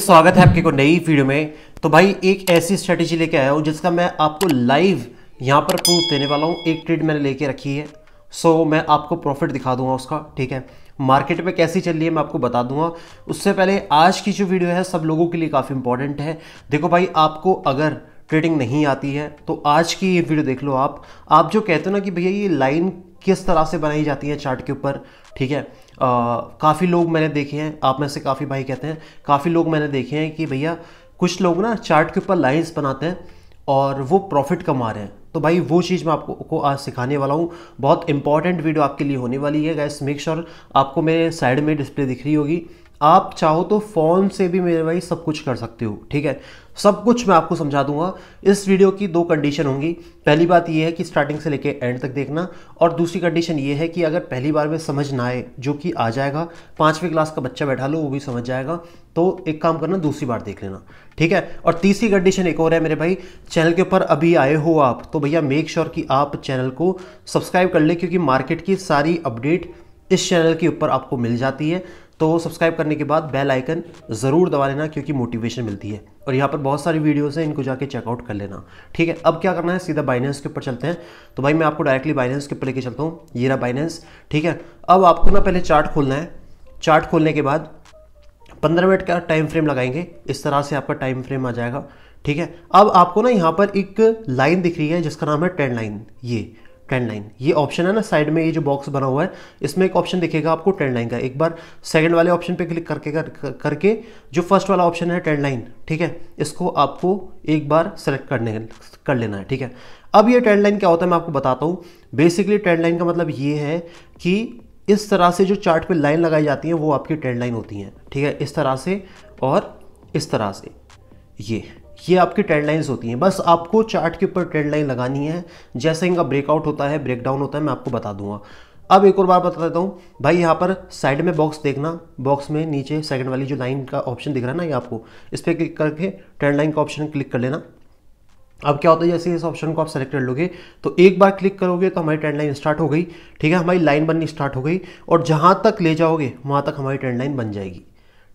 स्वागत है आपके को नई वीडियो में तो भाई एक ऐसी स्ट्रेटेजी लेके आया हूँ जिसका मैं आपको लाइव यहाँ पर प्रूफ देने वाला हूँ एक ट्रेड मैंने लेके रखी है सो so, मैं आपको प्रॉफिट दिखा दूंगा उसका ठीक है मार्केट में कैसी चल रही है मैं आपको बता दूंगा उससे पहले आज की जो वीडियो है सब लोगों के लिए काफ़ी इंपॉर्टेंट है देखो भाई आपको अगर ट्रेडिंग नहीं आती है तो आज की ये वीडियो देख लो आप आप जो कहते हो ना कि भैया ये लाइन किस तरह से बनाई जाती है चार्ट के ऊपर ठीक है काफ़ी लोग मैंने देखे हैं आप में से काफ़ी भाई कहते हैं काफ़ी लोग मैंने देखे हैं कि भैया कुछ लोग ना चार्ट के ऊपर लाइंस बनाते हैं और वो प्रॉफिट कमा रहे हैं तो भाई वो चीज़ मैं आपको को आज सिखाने वाला हूँ बहुत इंपॉर्टेंट वीडियो आपके लिए होने वाली है गैस मेक श्योर आपको मेरे साइड में डिस्प्ले दिख रही होगी आप चाहो तो फ़ोन से भी मेरे भाई सब कुछ कर सकते हो ठीक है सब कुछ मैं आपको समझा दूंगा इस वीडियो की दो कंडीशन होंगी पहली बात यह है कि स्टार्टिंग से लेकर एंड तक देखना और दूसरी कंडीशन ये है कि अगर पहली बार में समझ ना आए जो कि आ जाएगा पाँचवीं क्लास का बच्चा बैठा लो वो भी समझ जाएगा तो एक काम करना दूसरी बार देख लेना ठीक है और तीसरी कंडीशन एक और है मेरे भाई चैनल के ऊपर अभी आए हो आप तो भैया मेक श्योर कि आप चैनल को सब्सक्राइब कर लें क्योंकि मार्केट की सारी अपडेट इस चैनल के ऊपर आपको मिल जाती है तो सब्सक्राइब करने के बाद बेल आइकन ज़रूर दबा लेना क्योंकि मोटिवेशन मिलती है और यहाँ पर बहुत सारी वीडियोस हैं इनको जाके चेकआउट कर लेना ठीक है अब क्या करना है सीधा बाइनेंस के ऊपर चलते हैं तो भाई मैं आपको डायरेक्टली बाइनेंस के ऊपर लेके चलता हूँ ये रहा बाइनेंस ठीक है अब आपको ना पहले चार्ट खोलना है चार्ट खोलने के बाद पंद्रह मिनट का टाइम फ्रेम लगाएंगे इस तरह से आपका टाइम फ्रेम आ जाएगा ठीक है अब आपको ना यहाँ पर एक लाइन दिख रही है जिसका नाम है ट्रेंड लाइन ये ट्रेंड लाइन ये ऑप्शन है ना साइड में ये जो बॉक्स बना हुआ है इसमें एक ऑप्शन दिखेगा आपको ट्रेंड लाइन का एक बार सेकंड वाले ऑप्शन पे क्लिक करके कर, कर, करके जो फर्स्ट वाला ऑप्शन है ट्रेंड लाइन ठीक है इसको आपको एक बार सेलेक्ट करने कर लेना है ठीक है अब ये ट्रेंड लाइन क्या होता है मैं आपको बताता हूँ बेसिकली ट्रेंड लाइन का मतलब ये है कि इस तरह से जो चार्ट पे लाइन लगाई जाती है वो आपकी ट्रेंड लाइन होती हैं ठीक है इस तरह से और इस तरह से ये ये आपकी ट्रेंड लाइन्स होती हैं बस आपको चार्ट के ऊपर ट्रेंड लाइन लगानी है जैसे इनका ब्रेकआउट होता है ब्रेकडाउन होता है मैं आपको बता दूंगा अब एक और बार बता देता हूँ भाई यहाँ पर साइड में बॉक्स देखना बॉक्स में नीचे सेकंड वाली जो लाइन का ऑप्शन दिख रहा है ना ये आपको इस पर क्लिक करके ट्रेंड लाइन का ऑप्शन क्लिक कर लेना अब क्या होता है जैसे इस ऑप्शन को आप सेलेक्ट कर लोगे तो एक बार क्लिक करोगे तो हमारी ट्रेंड लाइन स्टार्ट हो गई ठीक है हमारी लाइन बननी स्टार्ट हो गई और जहाँ तक ले जाओगे वहाँ तक हमारी ट्रेंड लाइन बन जाएगी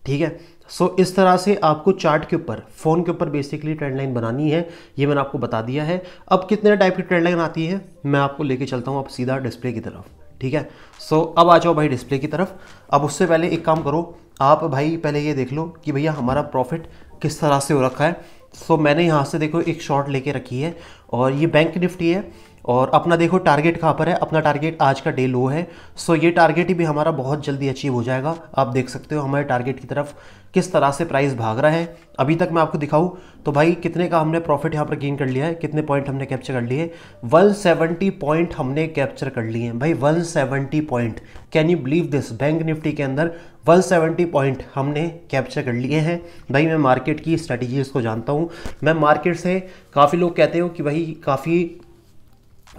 ठीक है सो so, इस तरह से आपको चार्ट के ऊपर फ़ोन के ऊपर बेसिकली ट्रेंड लाइन बनानी है ये मैंने आपको बता दिया है अब कितने टाइप की ट्रेंड लाइन आती है मैं आपको लेके चलता हूँ आप सीधा डिस्प्ले की तरफ ठीक है सो so, अब आ जाओ भाई डिस्प्ले की तरफ अब उससे पहले एक काम करो आप भाई पहले ये देख लो कि भैया हमारा प्रॉफिट किस तरह से हो रखा है सो so, मैंने यहाँ से देखो एक शॉर्ट लेके रखी है और ये बैंक निफ्टी है और अपना देखो टारगेट कहाँ पर है अपना टारगेट आज का डे लो है सो ये टारगेट भी हमारा बहुत जल्दी अचीव हो जाएगा आप देख सकते हो हमारे टारगेट की तरफ किस तरह से प्राइस भाग रहा है अभी तक मैं आपको दिखाऊँ तो भाई कितने का हमने प्रॉफिट यहाँ पर गेन कर लिया है कितने पॉइंट हमने कैप्चर कर लिए 170 पॉइंट हमने कैप्चर कर लिए हैं भाई 170 point can you believe this Bank Nifty के अंदर 170 पॉइंट हमने कैप्चर कर लिए हैं भाई मैं मार्केट की स्ट्रेटजीज़ को जानता हूँ मैं मार्केट से काफ़ी लोग कहते हो कि भाई काफ़ी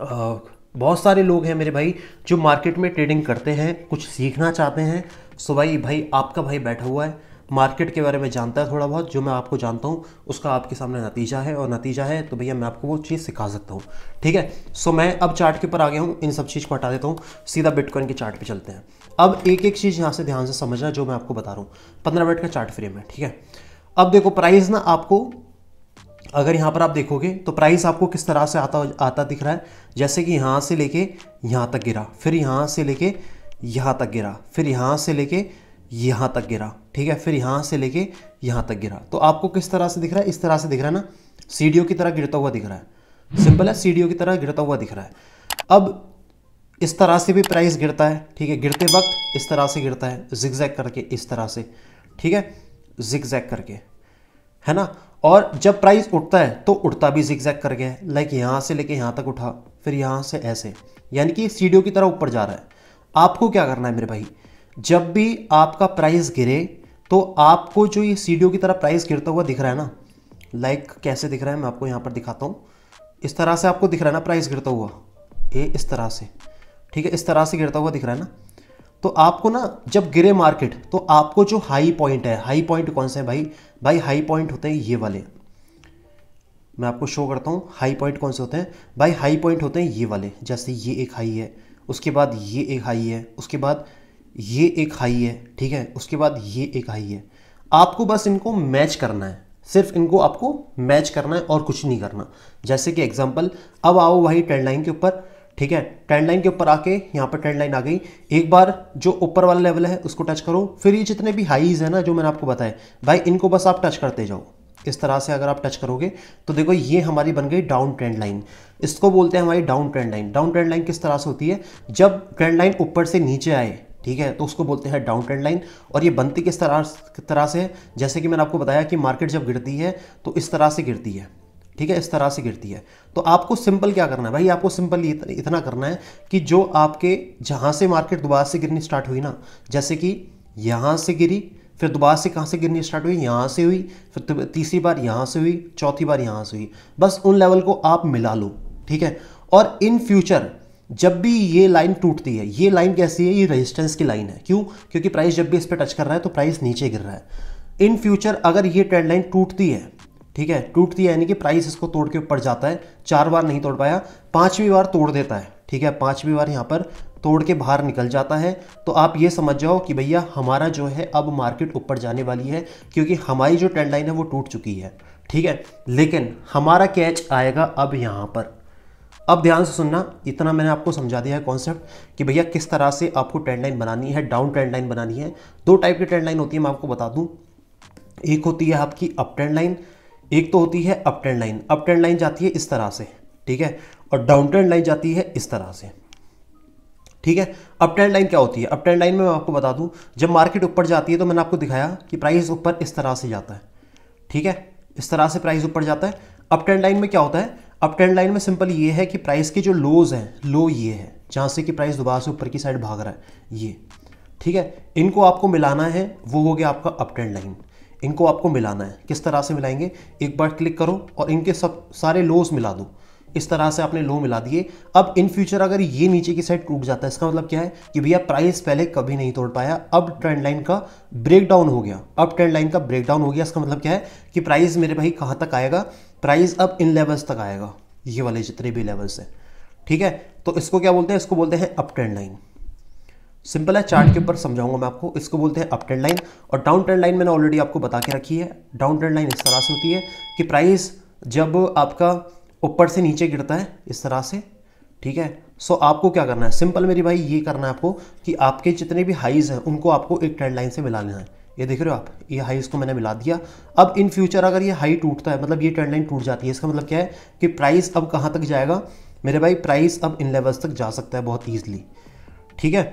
बहुत सारे लोग हैं मेरे भाई जो मार्केट में ट्रेडिंग करते हैं कुछ सीखना चाहते हैं सो भाई भाई आपका भाई बैठा हुआ है मार्केट के बारे में जानता है थोड़ा बहुत जो मैं आपको जानता हूँ उसका आपके सामने नतीजा है और नतीजा है तो भैया मैं आपको वो चीज़ सिखा सकता हूँ ठीक है सो मैं अब चार्ट के ऊपर आ गया हूँ इन सब चीज़ को हटा देता हूँ सीधा बिटकॉइन के चार्ट पे चलते हैं अब एक एक चीज़ यहाँ से ध्यान से समझना जो मैं आपको बता रहा हूँ पंद्रह मिनट का चार्ट फ्रेम है ठीक है अब देखो प्राइस ना आपको अगर यहाँ पर आप देखोगे तो प्राइस आपको किस तरह से आता आता दिख रहा है जैसे कि यहाँ से लेके यहाँ तक गिरा फिर यहाँ से लेके यहाँ तक गिरा फिर यहाँ से लेके यहाँ तक गिरा ठीक है फिर यहाँ से लेके यहाँ तक गिरा तो आपको किस तरह से दिख रहा है इस तरह से दिख रहा है ना सी की तरह गिरता हुआ दिख रहा है सिंपल है सी की तरह गिरता हुआ दिख रहा है अब इस तरह से भी प्राइस गिरता है ठीक है गिरते वक्त इस तरह से गिरता है जिग करके इस तरह से ठीक है जिक करके है ना और जब प्राइस उठता है तो उठता भी जिक्जैक कर गया लाइक यहाँ से लेके यहाँ तक उठा फिर यहाँ से ऐसे यानी कि सीढ़ियों की तरह ऊपर जा रहा है आपको क्या करना है मेरे भाई जब भी आपका प्राइस गिरे तो आपको जो ये सीढ़ियों की तरह प्राइस गिरता हुआ दिख रहा है ना लाइक कैसे दिख रहा है मैं आपको यहाँ पर दिखाता हूँ इस तरह से आपको दिख रहा है ना प्राइस गिरता हुआ ये इस तरह से ठीक है इस तरह से गिरता हुआ दिख रहा है ना तो आपको ना जब गिरे मार्केट तो आपको जो हाई पॉइंट है हाई पॉइंट कौन से है भाई भाई हाई पॉइंट होते हैं ये वाले मैं आपको शो करता हूँ हाई पॉइंट कौन से होते हैं भाई हाई पॉइंट होते हैं ये वाले जैसे ये एक हाई है उसके बाद ये एक हाई है उसके बाद ये एक हाई है ठीक है उसके बाद ये एक हाई है आपको बस इनको मैच करना है सिर्फ इनको आपको मैच करना है और कुछ नहीं करना जैसे कि एग्जाम्पल अब आओ वही ट्रेंड लाइन के ऊपर ठीक है ट्रेंड लाइन के ऊपर आके यहाँ पर ट्रेंड लाइन आ गई एक बार जो ऊपर वाला लेवल है उसको टच करो फिर ये जितने भी हाईज है ना जो मैंने आपको बताया भाई इनको बस आप टच करते जाओ इस तरह से अगर आप टच करोगे तो देखो ये हमारी बन गई डाउन ट्रेंड लाइन इसको बोलते हैं हमारी down trend line down trend line किस तरह से होती है जब ट्रेंड लाइन ऊपर से नीचे आए ठीक है तो उसको बोलते हैं डाउन ट्रेंड लाइन और ये बनती किस तरह तरह से है जैसे कि मैंने आपको बताया कि मार्केट जब गिरती है तो इस तरह से गिरती है ठीक है इस तरह से गिरती है तो आपको सिंपल क्या करना है भाई आपको सिंपल इतना करना है कि जो आपके जहाँ से मार्केट दोबारा से गिरनी स्टार्ट हुई ना जैसे कि यहाँ से गिरी फिर दोबारा से कहाँ से गिरनी स्टार्ट हुई यहाँ से हुई फिर तीसरी बार यहाँ से हुई चौथी बार यहाँ से हुई बस उन लेवल को आप मिला लो ठीक है और इन फ्यूचर जब भी ये लाइन टूटती है ये लाइन कैसी है ये रेजिस्टेंस की लाइन है क्यों क्योंकि प्राइस जब भी इस पर टच कर रहा है तो प्राइस नीचे गिर रहा है इन फ्यूचर अगर ये ट्रेंड लाइन टूटती है ठीक है टूटती है यानी कि प्राइस इसको तोड़ के ऊपर जाता है चार बार नहीं तोड़ पाया पांचवी बार तोड़ देता है ठीक है पांचवी बार यहाँ पर तोड़ के बाहर निकल जाता है तो आप ये समझ जाओ कि भैया हमारा जो है अब मार्केट ऊपर जाने वाली है क्योंकि हमारी जो ट्रेंड लाइन है वो टूट चुकी है ठीक है लेकिन हमारा कैच आएगा अब यहाँ पर अब ध्यान से सुनना इतना मैंने आपको समझा दिया है कॉन्सेप्ट कि भैया किस तरह से आपको ट्रेंड लाइन बनानी है डाउन ट्रेंड लाइन बनानी है दो टाइप की ट्रेंड लाइन होती है मैं आपको बता दूं एक होती है आपकी अप ट्रेंड लाइन एक तो होती है up trend line up trend line जाती है इस तरह से ठीक है और डाउन ट्रेंड लाइन जाती है इस तरह से ठीक है अप ट्रेंड लाइन क्या होती है अप ट्रेंड लाइन में मैं आपको बता दूं जब मार्केट ऊपर जाती है तो मैंने आपको दिखाया कि प्राइस ऊपर इस तरह से जाता है ठीक है इस तरह से प्राइस ऊपर जाता है अप ट्रेंड लाइन में क्या होता है अप ट्रेंड लाइन में सिंपल ये है कि प्राइस के जो लोज हैं लो ये है जहाँ से कि प्राइस दोबारा से ऊपर की साइड भाग रहा है ये ठीक है इनको आपको मिलाना है वो हो गया आपका अप ट्रेंड लाइन इनको आपको मिलाना है किस तरह से मिलाएंगे एक बार क्लिक करो और इनके सब सारे लोस मिला दो इस तरह से आपने लो मिला दिए अब इन फ्यूचर अगर ये नीचे की साइड टूट जाता है इसका मतलब क्या है कि भैया प्राइस पहले कभी नहीं तोड़ पाया अब ट्रेंड लाइन का ब्रेकडाउन हो गया अब ट्रेंड लाइन का ब्रेकडाउन हो गया इसका मतलब क्या है कि प्राइस मेरे भाई कहाँ तक आएगा प्राइस अब इन लेवल्स तक आएगा ये वाले जितने भी लेवल्स हैं ठीक है तो इसको क्या बोलते हैं इसको बोलते हैं अप ट्रेंड लाइन सिंपल है चार्ट के ऊपर समझाऊंगा मैं आपको इसको बोलते हैं अप ट्रेंड लाइन और डाउन ट्रेंड लाइन मैंने ऑलरेडी आपको बता के रखी है डाउन ट्रेंड लाइन इस तरह से होती है कि प्राइस जब आपका ऊपर से नीचे गिरता है इस तरह से ठीक है सो आपको क्या करना है सिंपल मेरी भाई ये करना है आपको कि आपके जितने भी हाइज हैं उनको आपको एक ट्रेंड लाइन से मिला लेना है ये देख रहे हो आप ये हाई इसको मैंने मिला दिया अब इन फ्यूचर अगर ये हाई टूटता है मतलब ये ट्रेंड लाइन टूट जाती है इसका मतलब क्या है कि प्राइस अब कहाँ तक जाएगा मेरे भाई प्राइस अब इन लेवल्स तक जा सकता है बहुत ईजिली ठीक है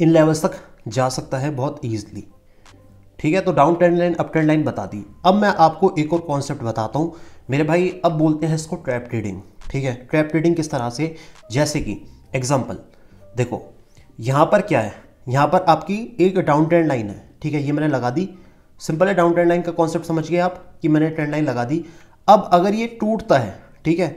इन लेवल्स तक जा सकता है बहुत ईजिली ठीक है तो down trend line up trend line बता दी अब मैं आपको एक और कॉन्सेप्ट बताता हूँ मेरे भाई अब बोलते हैं इसको ट्रैप ट्रेडिंग ठीक है ट्रैप ट्रेडिंग किस तरह से जैसे कि एग्जाम्पल देखो यहाँ पर क्या है यहाँ पर आपकी एक डाउन ट्रेंड लाइन है ठीक है ये मैंने लगा दी सिंपल है डाउन ट्रेंड लाइन का कॉन्सेप्ट समझ गए आप कि मैंने ट्रेंड लाइन लगा दी अब अगर ये टूटता है ठीक है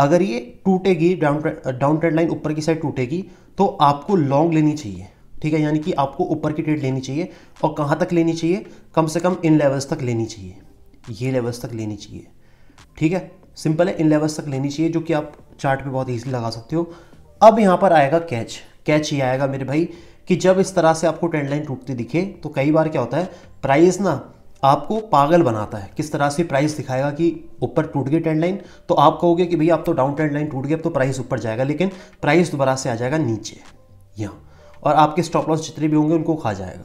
अगर ये टूटेगी डाउन डाउन ट्रेंड लाइन ऊपर की साइड टूटेगी तो आपको लॉन्ग लेनी चाहिए ठीक है यानी कि आपको ऊपर की ट्रेड लेनी चाहिए और कहाँ तक लेनी चाहिए कम से कम इन लेवल्स तक लेनी चाहिए ये लेवल्स तक लेनी चाहिए ठीक है सिंपल है इन लेवल्स तक लेनी चाहिए जो कि आप चार्ट पे बहुत ईजिली लगा सकते हो अब यहाँ पर आएगा कैच कैच ये आएगा मेरे भाई कि जब इस तरह से आपको ट्रेंड लाइन टूटती दिखे तो कई बार क्या होता है प्राइस ना आपको पागल बनाता है किस तरह से प्राइस दिखाएगा कि ऊपर टूट गई ट्रेंड लाइन तो आप कहोगे कि भैया आप तो डाउन ट्रेंड लाइन टूट गई अब तो प्राइस तो ऊपर जाएगा लेकिन प्राइस दोबारा से आ जाएगा नीचे यहाँ और आपके स्टॉप लॉस जितने भी होंगे उनको खा जाएगा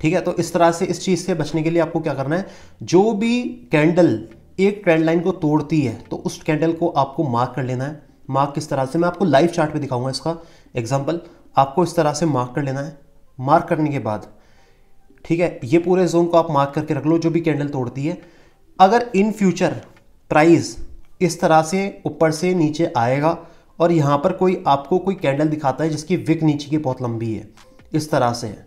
ठीक है तो इस तरह से इस चीज़ से बचने के लिए आपको क्या करना है जो भी कैंडल एक ट्रेंड लाइन को तोड़ती है तो उस कैंडल को आपको मार्क कर लेना है मार्क किस तरह से मैं आपको लाइव चार्ट पे दिखाऊंगा इसका एग्जाम्पल आपको इस तरह से मार्क कर लेना है मार्क करने के बाद ठीक है ये पूरे जोन को आप मार्क करके रख लो जो भी कैंडल तोड़ती है अगर इन फ्यूचर प्राइस इस तरह से ऊपर से नीचे आएगा और यहाँ पर कोई आपको कोई कैंडल दिखाता है जिसकी विक नीचे की बहुत लंबी है इस तरह से है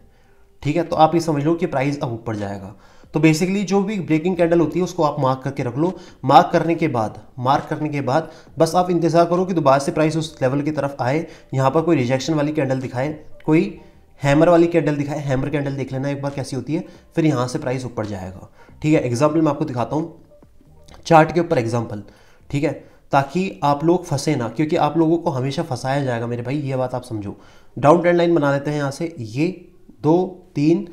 ठीक है तो आप ये समझ लो कि प्राइस अब ऊपर जाएगा तो बेसिकली जो भी ब्रेकिंग कैंडल होती है उसको आप मार्क करके रख लो मार्क करने के बाद मार्क करने के बाद बस आप इंतज़ार करो कि दोबारा से प्राइस उस लेवल की तरफ आए यहाँ पर कोई रिजेक्शन वाली कैंडल दिखाए कोई हैमर वाली कैंडल दिखाए हैमर कैंडल देख लेना एक बार कैसी होती है फिर यहाँ से प्राइस ऊपर जाएगा ठीक है एग्जाम्पल मैं आपको दिखाता हूँ चार्ट के ऊपर एग्जाम्पल ठीक है ताकि आप लोग फंसे ना क्योंकि आप लोगों को हमेशा फंसाया जाएगा मेरे भाई ये बात आप समझो डाउन ट्रेंड लाइन बना लेते हैं यहाँ से ये दो तीन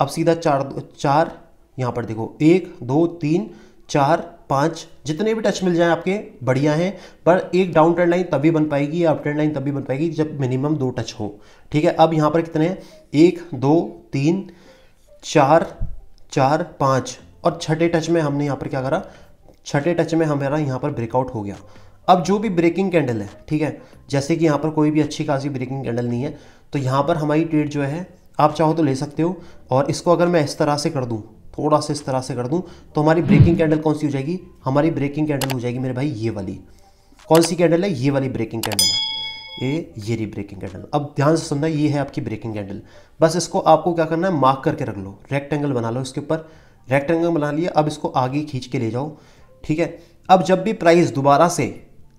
अब सीधा चार चार यहाँ पर देखो एक दो तीन चार पाँच जितने भी टच मिल जाए आपके बढ़िया हैं पर एक डाउन ट्रेंड लाइन तभी बन पाएगी या अप ट्रेंड लाइन तभी बन पाएगी जब मिनिमम दो टच हो ठीक है अब यहाँ पर कितने हैं एक दो तीन चार चार पाँच और छठे टच में हमने यहाँ पर क्या करा छठे टच में हमारा यहाँ पर ब्रेकआउट हो गया अब जो भी ब्रेकिंग कैंडल है ठीक है जैसे कि यहाँ पर कोई भी अच्छी खासी ब्रेकिंग कैंडल नहीं है तो यहाँ पर हमारी ट्रेड जो है आप चाहो तो ले सकते हो और इसको अगर मैं इस तरह से कर दूँ थोड़ा सा इस तरह से कर दूँ तो हमारी ब्रेकिंग कैंडल कौन सी हो जाएगी हमारी ब्रेकिंग कैंडल हो जाएगी मेरे भाई ये वाली कौन सी कैंडल है ये वाली ब्रेकिंग कैंडल है ये ये री ब्रेकिंग कैंडल अब ध्यान से सुनना ये है आपकी ब्रेकिंग कैंडल बस इसको आपको क्या करना है मार्क करके रख लो रेक्टेंगल बना लो इसके ऊपर रेक्टेंगल बना लिया अब इसको आगे खींच के ले जाओ ठीक है अब जब भी प्राइस दोबारा से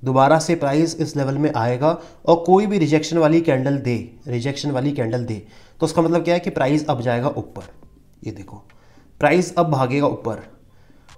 दोबारा से प्राइस इस लेवल में आएगा और कोई भी रिजेक्शन वाली कैंडल दे रिजेक्शन वाली कैंडल दे तो उसका मतलब क्या है कि प्राइस अब जाएगा ऊपर ये देखो प्राइस अब भागेगा ऊपर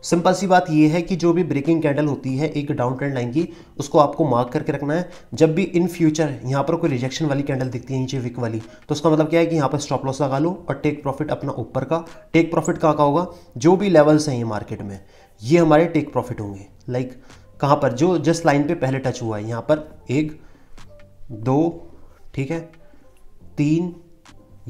सिंपल सी बात यह है कि जो भी ब्रेकिंग कैंडल होती है एक डाउन ट्रेंड लाइन की उसको आपको मार्क करके रखना है जब भी इन फ्यूचर यहाँ पर कोई रिजेक्शन वाली कैंडल दिखती है नीचे विक वाली तो उसका मतलब क्या है कि यहाँ पर स्टॉप लॉस लगा लो और टेक प्रॉफिट अपना ऊपर का टेक प्रॉफिट का का होगा जो भी लेवल्स हैं ये मार्केट में ये हमारे टेक प्रॉफिट होंगे लाइक like, कहाँ पर जो जिस लाइन पे पहले टच हुआ है यहाँ पर एक दो ठीक है तीन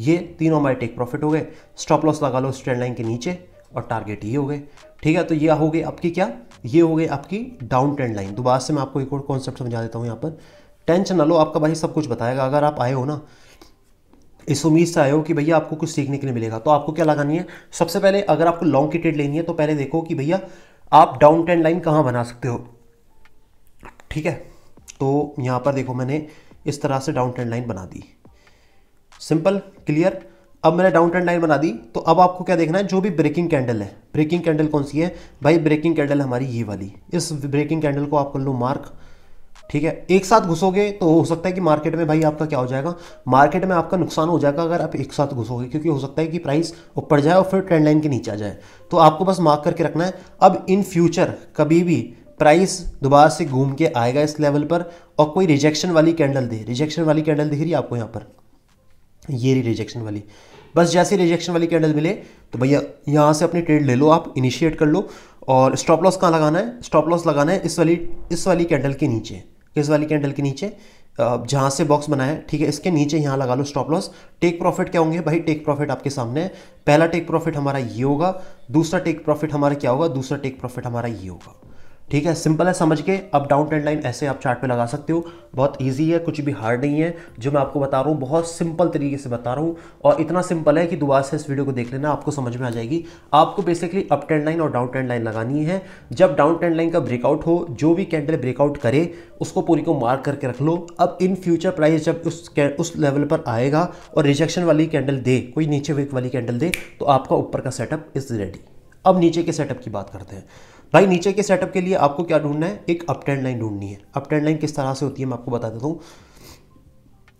ये तीनों हमारे टेक प्रॉफिट हो गए स्टॉप लॉस लगा लो स्ट्रेंड लाइन के नीचे और टारगेट ये हो गए ठीक है तो ये हो गए आपकी क्या ये हो गए आपकी डाउन ट्रेंड लाइन दोबारा से मैं आपको एक और कॉन्सेप्ट समझा देता हूँ यहाँ पर टेंशन ना लो आपका भाई सब कुछ बताएगा अगर आप आए हो ना इस उम्मीद से आए हो कि भैया आपको कुछ सीखने के लिए मिलेगा तो आपको क्या लगानी है सबसे पहले अगर आपको लॉन्ग की ट्रेड लेनी है तो पहले देखो कि भैया आप डाउन ट्रेंड लाइन कहाँ बना सकते हो ठीक है तो यहाँ पर देखो मैंने इस तरह से डाउन ट्रेंड लाइन बना दी सिंपल क्लियर अब मैंने डाउन ट्रेंड लाइन बना दी तो अब आपको क्या देखना है जो भी ब्रेकिंग कैंडल है ब्रेकिंग कैंडल कौन सी है भाई ब्रेकिंग कैंडल हमारी ये वाली इस ब्रेकिंग कैंडल को आप कर लो मार्क ठीक है एक साथ घुसोगे तो हो सकता है कि मार्केट में भाई आपका क्या हो जाएगा मार्केट में आपका नुकसान हो जाएगा अगर आप एक साथ घुसोगे क्योंकि हो सकता है कि प्राइस ऊपर जाए और फिर ट्रेंड लाइन के नीचे आ जाए तो आपको बस मार्क करके रखना है अब इन फ्यूचर कभी भी प्राइस दोबारा से घूम के आएगा इस लेवल पर और कोई रिजेक्शन वाली कैंडल दे रिजेक्शन वाली कैंडल दिख रही है आपको यहाँ पर ये रही रिजेक्शन वाली बस जैसे रिजेक्शन वाली कैंडल मिले तो भैया यहाँ से अपनी ट्रेड ले लो आप इनिशिएट कर लो और स्टॉप लॉस कहाँ लगाना है स्टॉप लॉस लगाना है इस वाली इस वाली कैंडल के नीचे किस वाली कैंडल के नीचे जहाँ से बॉक्स बनाया ठीक है इसके नीचे यहाँ लगा लो स्टॉप लॉस टेक प्रॉफिट क्या होंगे भाई टेक प्रॉफिट आपके सामने पहला टेक प्रॉफिट हमारा ये होगा दूसरा टेक प्रॉफिट हमारा क्या होगा दूसरा टेक प्रॉफिट हमारा ये होगा ठीक है सिंपल है समझ के अब डाउन ट्रेंड लाइन ऐसे आप चार्ट पे लगा सकते हो बहुत ईजी है कुछ भी हार्ड नहीं है जो मैं आपको बता रहा हूँ बहुत सिंपल तरीके से बता रहा हूँ और इतना सिंपल है कि दोबारा से इस वीडियो को देख लेना आपको समझ में आ जाएगी आपको बेसिकली अप ट्रेंड लाइन और डाउन ट्रेंड लाइन लगानी है जब डाउन ट्रेंड लाइन का ब्रेकआउट हो जो भी कैंडल ब्रेकआउट करे उसको पूरी को मार्क करके रख लो अब इन फ्यूचर प्राइस जब उस उस लेवल पर आएगा और रिजेक्शन वाली कैंडल दे कोई नीचे वेक वाली कैंडल दे तो आपका ऊपर का सेटअप इज़ रेडी अब नीचे के सेटअप की बात करते हैं भाई नीचे के सेटअप के लिए आपको क्या ढूंढना है एक अपटेंड लाइन ढूंढनी है अपटेंड लाइन किस तरह से होती है मैं आपको बता देता हूँ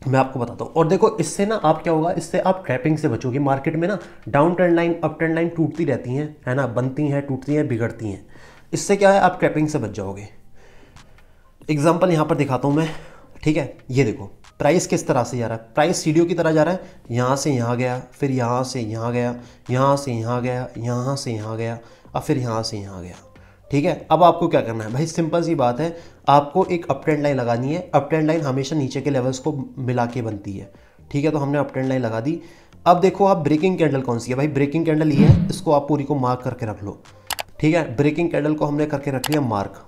मैं आपको बताता हूँ और देखो इससे ना आप क्या होगा इससे आप ट्रैपिंग से बचोगे मार्केट में ना down trend line up trend line टूटती रहती हैं है ना बनती हैं टूटती हैं बिगड़ती हैं इससे क्या है आप ट्रैपिंग से बच जाओगे एग्जाम्पल यहाँ पर दिखाता हूँ मैं ठीक है ये देखो प्राइस किस तरह से जा रहा है प्राइस सीडियो की तरह जा रहा है यहाँ से यहाँ गया फिर यहाँ से यहाँ गया यहाँ से यहाँ गया यहाँ से यहाँ गया और फिर यहाँ से यहाँ गया ठीक है अब आपको क्या करना है भाई सिंपल सी बात है आपको एक अप लाइन लगानी है अपट्रेंड लाइन हमेशा नीचे के लेवल्स को मिला के बनती है ठीक है तो हमने अपट्रेंड लाइन लगा दी अब देखो आप ब्रेकिंग कैंडल कौन सी है भाई ब्रेकिंग कैंडल ये है इसको आप पूरी को मार्क करके रख लो ठीक है ब्रेकिंग कैंडल को हमने करके रख लिया मार्क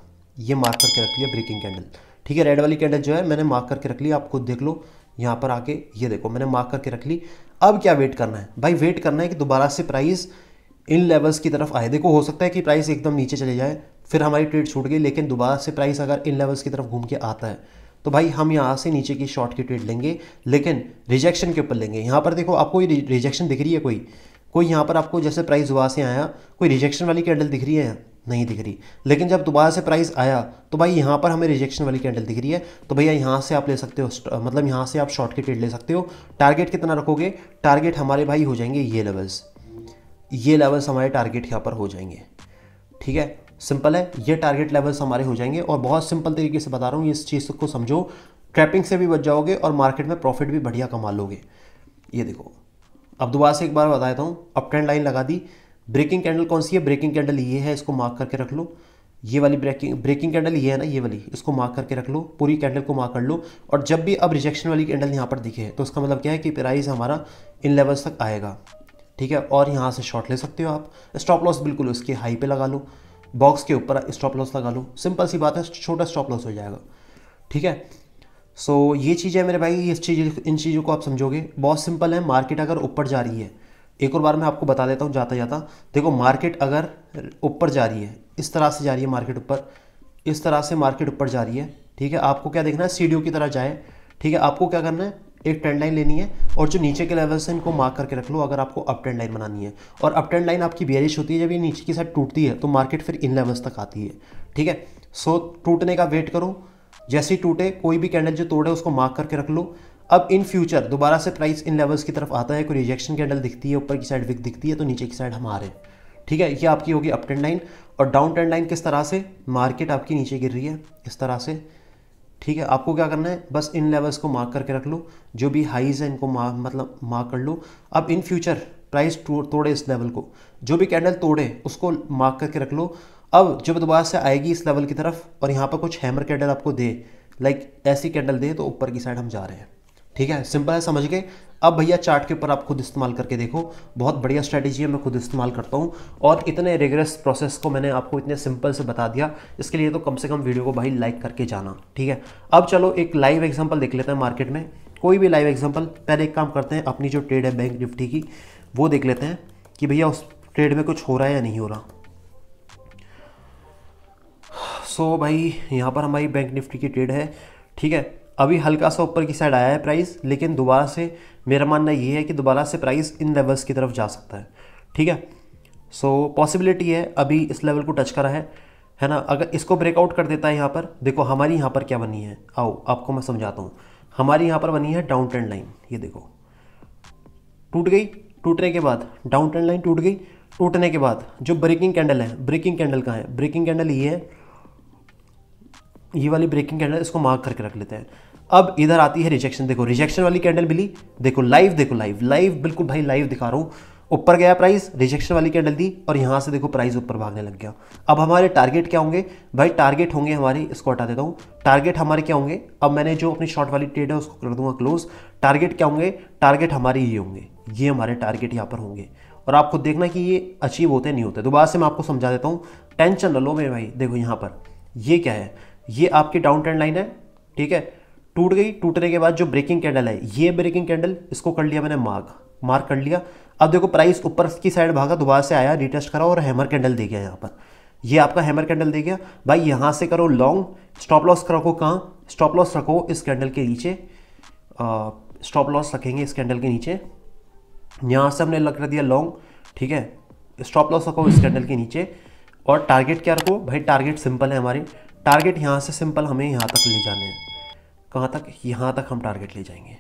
ये मार्क करके रख लिया ब्रेकिंग कैंडल ठीक है रेड वाली कैंडल जो है मैंने मार्क करके रख ली आप खुद देख लो यहाँ पर आके ये देखो मैंने मार्क करके रख ली अब क्या वेट करना है भाई वेट करना है कि दोबारा से प्राइस इन लेवल्स की तरफ आए देखो हो सकता है कि प्राइस एकदम नीचे चले जाए फिर हमारी ट्रेड छूट गई लेकिन दोबारा से प्राइस अगर इन लेवल्स की तरफ घूम के आता है तो भाई हम यहाँ से नीचे की शॉर्ट की ट्रेड लेंगे लेकिन रिजेक्शन के ऊपर लेंगे यहाँ पर देखो आपको रिजेक्शन दिख रही है कोई कोई यहाँ पर आपको जैसे प्राइस दोबारा से आया कोई रिजेक्शन वाली कैंडल दिख रही है नहीं दिख रही लेकिन जब दोबारा से प्राइस आया तो भाई यहाँ पर हमें रिजेक्शन वाली कैंडल दिख रही है तो भैया यहाँ से आप ले सकते हो मतलब यहाँ से आप शॉर्ट की ट्रेड ले सकते हो टारगेट कितना रखोगे टारगेट हमारे भाई हो जाएंगे ये लेवल्स ये लेवल्स हमारे टारगेट यहाँ पर हो जाएंगे ठीक है सिंपल है ये टारगेट लेवल्स हमारे हो जाएंगे और बहुत सिंपल तरीके से बता रहा हूँ इस चीज़ को समझो ट्रैपिंग से भी बच जाओगे और मार्केट में प्रॉफिट भी बढ़िया कमा लोगे ये देखो अब दोबारा से एक बार बता देता हूँ अप ट्रेंड लाइन लगा दी ब्रेकिंग कैंडल कौन सी है ब्रेकिंग कैंडल ये है इसको मार्क करके रख लो ये वाली ब्रेकिंग ब्रेकिंग कैंडल ये है ना ये वाली इसको मार्क करके रख लो पूरी कैंडल को मार्क कर लो और जब भी अब रिजेक्शन वाली कैंडल यहाँ पर दिखे तो उसका मतलब क्या है कि प्राइस हमारा इन लेवल्स तक आएगा ठीक है और यहाँ से शॉर्ट ले सकते हो आप स्टॉप लॉस बिल्कुल उसके हाई पे लगा लो बॉक्स के ऊपर स्टॉप लॉस लगा लो सिंपल सी बात है छोटा स्टॉप लॉस हो जाएगा ठीक है सो so, ये चीज़ है मेरे भाई इस चीज़ इन चीज़ों को आप समझोगे बहुत सिंपल है मार्केट अगर ऊपर जा रही है एक और बार मैं आपको बता देता हूँ जाता जाता देखो मार्केट अगर ऊपर जा रही है इस तरह से जा रही है मार्केट ऊपर इस तरह से मार्केट ऊपर जा रही है ठीक है आपको क्या देखना है सीढ़ियों की तरह जाए ठीक है आपको क्या करना है एक ट्रेंड लाइन लेनी है और जो नीचे के लेवल्स हैं इनको मार्क करके रख लो अगर आपको अप ट्रेंड लाइन बनानी है और अप ट्रेंड लाइन आपकी बेरिश होती है जब ये नीचे की साइड टूटती है तो मार्केट फिर इन लेवल्स तक आती है ठीक है सो टूटने का वेट करो जैसे ही टूटे कोई भी कैंडल जो तोड़े उसको मार्क करके रख लो अब इन फ्यूचर दोबारा से प्राइस इन लेवल्स की तरफ आता है कोई रिजेक्शन कैंडल दिखती है ऊपर की साइड विक दिखती है तो नीचे की साइड हम आ रहे हैं ठीक है ये आपकी होगी अप ट्रेंड लाइन और डाउन ट्रेंड लाइन किस तरह से मार्केट आपकी नीचे गिर रही है इस तरह से ठीक है आपको क्या करना है बस इन लेवल्स को मार्क करके रख लो जो भी हाईज है इनको मार्क मतलब मार्क कर लो अब इन फ्यूचर प्राइस तोड़े इस लेवल को जो भी कैंडल तोड़े उसको मार्क करके रख लो अब जब दोबारा से आएगी इस लेवल की तरफ और यहाँ पर कुछ हैमर कैंडल आपको दे लाइक ऐसी कैंडल दे तो ऊपर की साइड हम जा रहे हैं ठीक है सिंपल है समझ गए अब भैया चार्ट के ऊपर आप खुद इस्तेमाल करके देखो बहुत बढ़िया स्ट्रैटेजी है मैं खुद इस्तेमाल करता हूँ और इतने रेगुलस प्रोसेस को मैंने आपको इतने सिंपल से बता दिया इसके लिए तो कम से कम वीडियो को भाई लाइक करके जाना ठीक है अब चलो एक लाइव एग्जाम्पल देख लेते हैं मार्केट में कोई भी लाइव एग्जाम्पल पहले एक काम करते हैं अपनी जो ट्रेड है बैंक निफ्टी की वो देख लेते हैं कि भैया उस ट्रेड में कुछ हो रहा है या नहीं हो रहा सो so, भाई यहाँ पर हमारी बैंक निफ्टी की ट्रेड है ठीक है अभी हल्का सा ऊपर की साइड आया है प्राइस लेकिन दोबारा से मेरा मानना ये है कि दोबारा से प्राइस इन लेवल्स की तरफ जा सकता है ठीक है सो so, पॉसिबिलिटी है अभी इस लेवल को टच करा है है ना अगर इसको ब्रेकआउट कर देता है यहाँ पर देखो हमारी यहाँ पर क्या बनी है आओ आपको मैं समझाता हूँ हमारी यहाँ पर बनी है डाउन ट्रेंड लाइन ये देखो टूट गई टूटने के बाद डाउन ट्रेंड लाइन टूट गई टूटने के बाद जो ब्रेकिंग कैंडल है ब्रेकिंग कैंडल का है ब्रेकिंग कैंडल ये है ये वाली ब्रेकिंग कैंडल इसको मार्क करके रख लेते हैं अब इधर आती है रिजेक्शन देखो रिजेक्शन वाली कैंडल मिली देखो लाइव देखो लाइव लाइव बिल्कुल भाई लाइव दिखा रहा हूँ ऊपर गया प्राइस रिजेक्शन वाली कैंडल दी और यहाँ से देखो प्राइस ऊपर भागने लग गया अब हमारे टारगेट क्या होंगे भाई टारगेट होंगे हमारे इसको हटा देता हूँ टारगेट हमारे क्या होंगे अब मैंने जो अपनी शॉर्ट वाली ट्रेड है उसको कर दूंगा क्लोज टारगेट क्या होंगे टारगेट हमारे ये होंगे ये हमारे टारगेट यहाँ पर होंगे और आपको देखना कि ये अचीव होते नहीं होते दोबारा से मैं आपको समझा देता हूँ टेंशन न लो मेरे भाई देखो यहाँ पर ये क्या है ये आपकी डाउन ट्रेंड लाइन है ठीक है टूट गई टूटने के बाद जो ब्रेकिंग कैंडल है ये ब्रेकिंग कैंडल इसको कर लिया मैंने मार्क मार्क कर लिया अब देखो प्राइस ऊपर की साइड भागा दोबारा से आया रिटेस्ट करा और हैमर कैंडल दे गया यहाँ पर ये आपका हैमर कैंडल दे गया भाई यहाँ से करो लॉन्ग स्टॉप लॉस रखो कहाँ स्टॉप लॉस रखो इस कैंडल के नीचे स्टॉप लॉस रखेंगे इस कैंडल के नीचे यहाँ से हमने लग दिया लॉन्ग ठीक है स्टॉप लॉस रखो इस कैंडल के नीचे और टारगेट क्या रखो भाई टारगेट सिंपल है हमारे टारगेट यहाँ से सिंपल हमें यहाँ तक ले जाने हैं कहाँ तक यहाँ तक हम टारगेट ले जाएंगे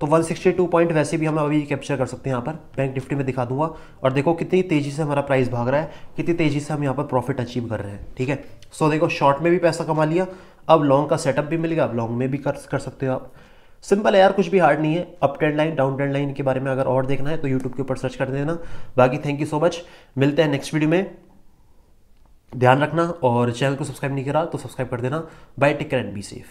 तो 162 पॉइंट वैसे भी हम अभी कैप्चर कर सकते हैं यहाँ पर बैंक निफ्टी में दिखा दूंगा और देखो कितनी तेज़ी से हमारा प्राइस भाग रहा है कितनी तेज़ी से हम यहाँ पर प्रॉफिट अचीव कर रहे हैं ठीक है सो देखो शॉर्ट में भी पैसा कमा लिया अब लॉन्ग का सेटअप भी मिल गया अब लॉन्ग में भी कर कर सकते हो आप सिंपल है यार कुछ भी हार्ड नहीं है up trend line down trend line के बारे में अगर और देखना है तो यूट्यूब के ऊपर सर्च कर देना बाकी थैंक यू सो मच मिलते हैं नेक्स्ट वीडियो में ध्यान रखना और चैनल को सब्सक्राइब नहीं करा तो सब्सक्राइब कर देना bye take care and be safe